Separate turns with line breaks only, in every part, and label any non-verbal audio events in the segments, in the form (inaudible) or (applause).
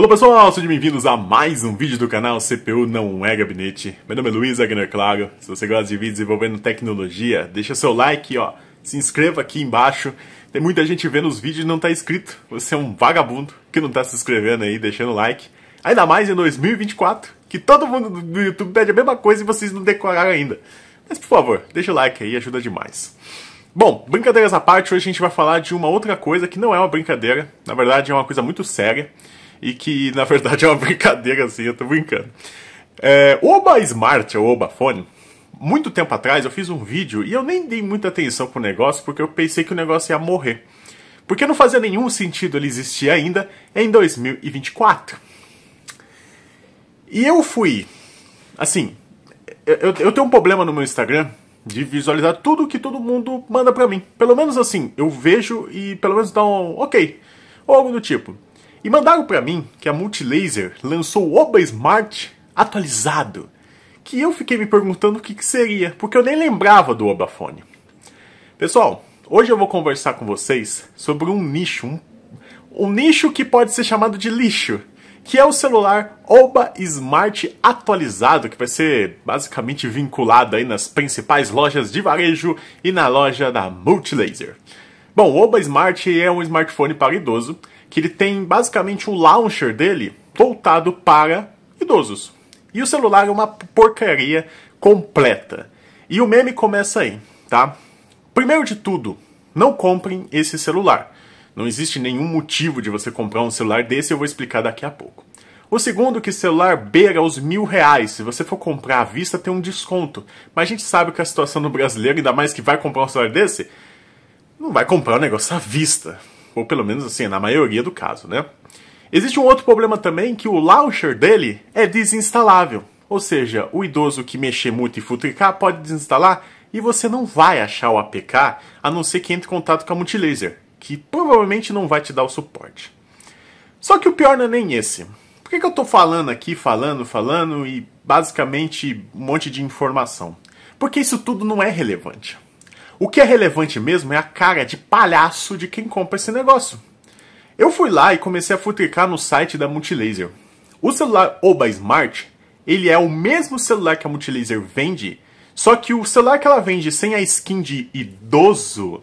Olá pessoal, sejam bem-vindos a mais um vídeo do canal CPU Não É Gabinete. Meu nome é Luiz Agner Claro, se você gosta de vídeos envolvendo tecnologia, deixa seu like, ó, se inscreva aqui embaixo. Tem muita gente vendo os vídeos e não está inscrito, você é um vagabundo que não está se inscrevendo aí, deixando like. Ainda mais em 2024, que todo mundo do YouTube pede a mesma coisa e vocês não decoraram ainda. Mas por favor, deixa o like aí, ajuda demais. Bom, brincadeiras à parte, hoje a gente vai falar de uma outra coisa que não é uma brincadeira, na verdade é uma coisa muito séria e que na verdade é uma (laughs) brincadeira assim, eu tô brincando. É, Oba Smart, ou Oba Fone, muito tempo atrás eu fiz um vídeo e eu nem dei muita atenção pro negócio porque eu pensei que o negócio ia morrer. Porque não fazia nenhum sentido ele existir ainda em 2024. E eu fui. Assim, eu, eu tenho um problema no meu Instagram de visualizar tudo que todo mundo manda pra mim. Pelo menos assim, eu vejo e pelo menos dá um ok. Ou algo do tipo. E mandaram para mim que a Multilaser lançou o Oba Smart atualizado, que eu fiquei me perguntando o que, que seria, porque eu nem lembrava do Obafone. Pessoal, hoje eu vou conversar com vocês sobre um nicho, um, um nicho que pode ser chamado de lixo, que é o celular Oba Smart atualizado, que vai ser basicamente vinculado aí nas principais lojas de varejo e na loja da Multilaser. Bom, o Oba Smart é um smartphone para idoso que ele tem basicamente o launcher dele voltado para idosos. E o celular é uma porcaria completa. E o meme começa aí, tá? Primeiro de tudo, não comprem esse celular. Não existe nenhum motivo de você comprar um celular desse, eu vou explicar daqui a pouco. O segundo que celular beira os mil reais. Se você for comprar à vista, tem um desconto. Mas a gente sabe que a situação do brasileiro, ainda mais que vai comprar um celular desse, não vai comprar o um negócio à vista. Ou pelo menos assim, na maioria do caso, né? Existe um outro problema também que o launcher dele é desinstalável. Ou seja, o idoso que mexer muito e futricar pode desinstalar e você não vai achar o APK a não ser que entre em contato com a Multilaser, que provavelmente não vai te dar o suporte. Só que o pior não é nem esse. Por que, que eu estou falando aqui, falando, falando e basicamente um monte de informação? Porque isso tudo não é relevante. O que é relevante mesmo é a cara de palhaço de quem compra esse negócio. Eu fui lá e comecei a futricar no site da Multilaser. O celular Oba Smart, ele é o mesmo celular que a Multilaser vende, só que o celular que ela vende sem a skin de idoso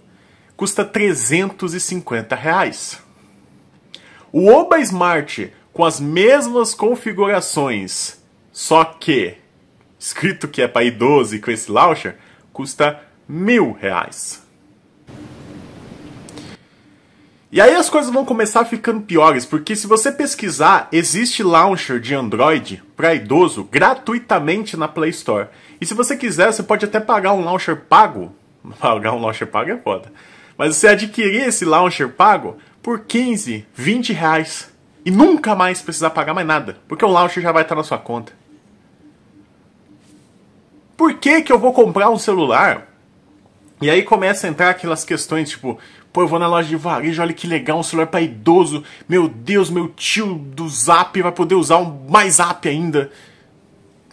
custa 350 reais. O Oba Smart com as mesmas configurações, só que escrito que é para idoso e com esse launcher, custa mil reais. E aí as coisas vão começar ficando piores, porque se você pesquisar, existe launcher de Android para idoso gratuitamente na Play Store. E se você quiser, você pode até pagar um launcher pago. (laughs) Pagar um launcher pago é foda. Mas você adquirir esse launcher pago por 15, 20 reais. E nunca mais precisar pagar mais nada, porque o launcher já vai estar na sua conta. Por que, que eu vou comprar um celular e aí começa a entrar aquelas questões, tipo, pô, eu vou na loja de varejo, olha que legal, um celular pra idoso. Meu Deus, meu tio do Zap vai poder usar um mais Zap ainda.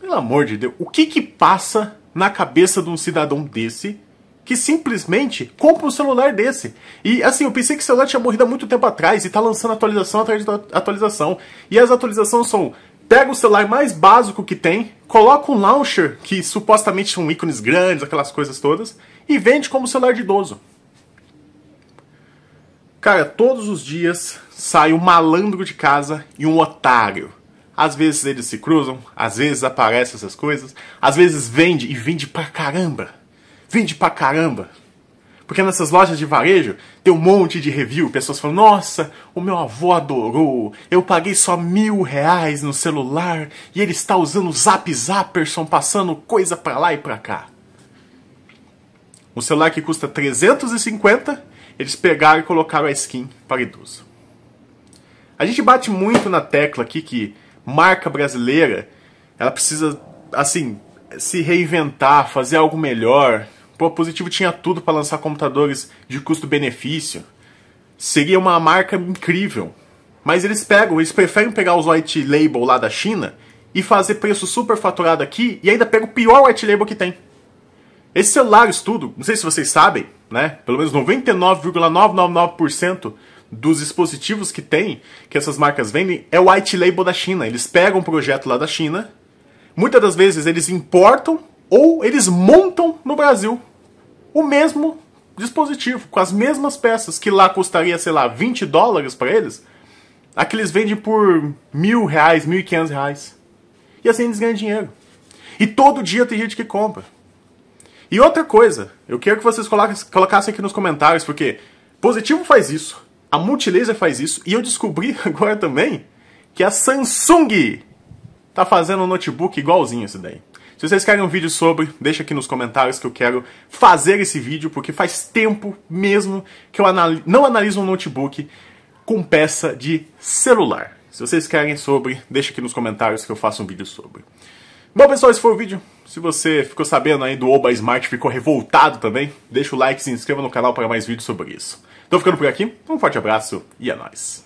Pelo amor de Deus, o que que passa na cabeça de um cidadão desse que simplesmente compra um celular desse. E assim, eu pensei que o celular tinha morrido há muito tempo atrás e tá lançando atualização atrás de atualização. E as atualizações são pega o celular mais básico que tem, coloca um launcher, que supostamente são ícones grandes, aquelas coisas todas, e vende como celular de idoso. Cara, todos os dias sai um malandro de casa e um otário. Às vezes eles se cruzam, às vezes aparecem essas coisas, às vezes vende e vende pra caramba. Vende pra caramba. Porque nessas lojas de varejo tem um monte de review, pessoas falando, nossa, o meu avô adorou, eu paguei só mil reais no celular e ele está usando o Zap Zapperson, passando coisa para lá e para cá. Um celular que custa 350, eles pegaram e colocaram a skin para idoso. A gente bate muito na tecla aqui que marca brasileira, ela precisa, assim, se reinventar, fazer algo melhor, Pô, Positivo tinha tudo para lançar computadores de custo-benefício. Seria uma marca incrível. Mas eles pegam, eles preferem pegar os white label lá da China e fazer preço super faturado aqui e ainda pega o pior white label que tem. Esse celular estudo, não sei se vocês sabem, né? Pelo menos 99,999% dos dispositivos que tem, que essas marcas vendem, é white label da China. Eles pegam um projeto lá da China. Muitas das vezes eles importam ou eles montam no Brasil o mesmo dispositivo, com as mesmas peças, que lá custaria, sei lá, 20 dólares para eles, aqui eles vendem por mil reais, mil e quinhentos reais. E assim eles ganham dinheiro. E todo dia tem gente que compra. E outra coisa, eu quero que vocês colocassem aqui nos comentários, porque Positivo faz isso, a Multilaser faz isso, e eu descobri (laughs) agora também que a Samsung tá fazendo um notebook igualzinho esse daí. Se vocês querem um vídeo sobre, deixa aqui nos comentários que eu quero fazer esse vídeo, porque faz tempo mesmo que eu não analiso um notebook com peça de celular. Se vocês querem sobre, deixa aqui nos comentários que eu faço um vídeo sobre. Bom, pessoal, esse foi o vídeo. Se você ficou sabendo aí do Oba Smart, ficou revoltado também, deixa o like, se inscreva no canal para mais vídeos sobre isso. Tô ficando por aqui, um forte abraço e é nóis!